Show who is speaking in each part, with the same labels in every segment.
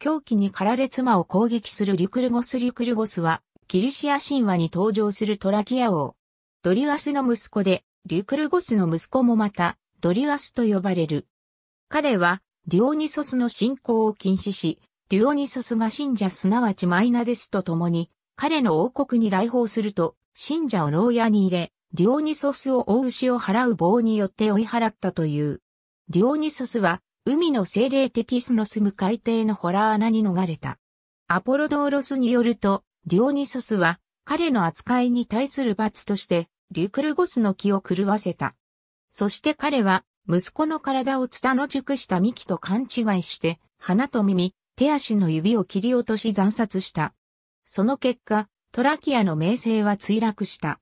Speaker 1: 狂気に駆られ妻を攻撃するリュクルゴス・リュクルゴスは、ギリシア神話に登場するトラキア王。ドリュアスの息子で、リュクルゴスの息子もまた、ドリュアスと呼ばれる。彼は、デュオニソスの信仰を禁止し、デュオニソスが信者すなわちマイナデスと共に、彼の王国に来訪すると、信者を牢屋に入れ、デュオニソスを大牛を払う棒によって追い払ったという。デュオニソスは海の精霊テティスの住む海底のホラー穴に逃れた。アポロドーロスによると、ディオニソスは彼の扱いに対する罰として、リュクルゴスの木を狂わせた。そして彼は、息子の体をツタの熟した幹と勘違いして、鼻と耳、手足の指を切り落とし惨殺した。その結果、トラキアの名声は墜落した。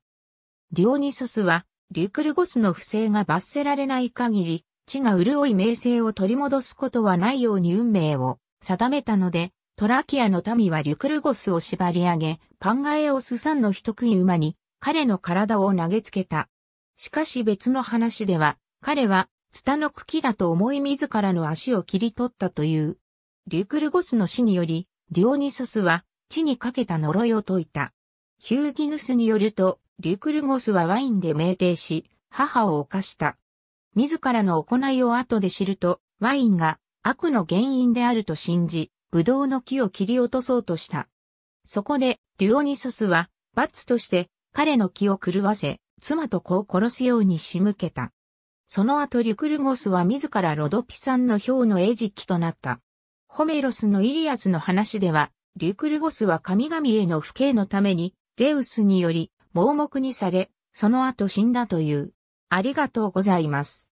Speaker 1: ディオニソスは、リュクルゴスの不正が罰せられない限り、地が潤い名声を取り戻すことはないように運命を定めたので、トラキアの民はリュクルゴスを縛り上げ、パンガエオスさんの人食い馬に、彼の体を投げつけた。しかし別の話では、彼は、ツタの茎だと思い自らの足を切り取ったという。リュクルゴスの死により、ディオニソスは、地にかけた呪いを解いた。ヒューギヌスによると、リュクルゴスはワインで酩酊し、母を犯した。自らの行いを後で知ると、ワインが悪の原因であると信じ、ブドウの木を切り落とそうとした。そこで、デュオニソスは、罰として、彼の気を狂わせ、妻と子を殺すように仕向けた。その後リュクルゴスは自らロドピさんの表の餌食となった。ホメロスのイリアスの話では、リュクルゴスは神々への不敬のために、ゼウスにより、盲目にされ、その後死んだという。ありがとうございます。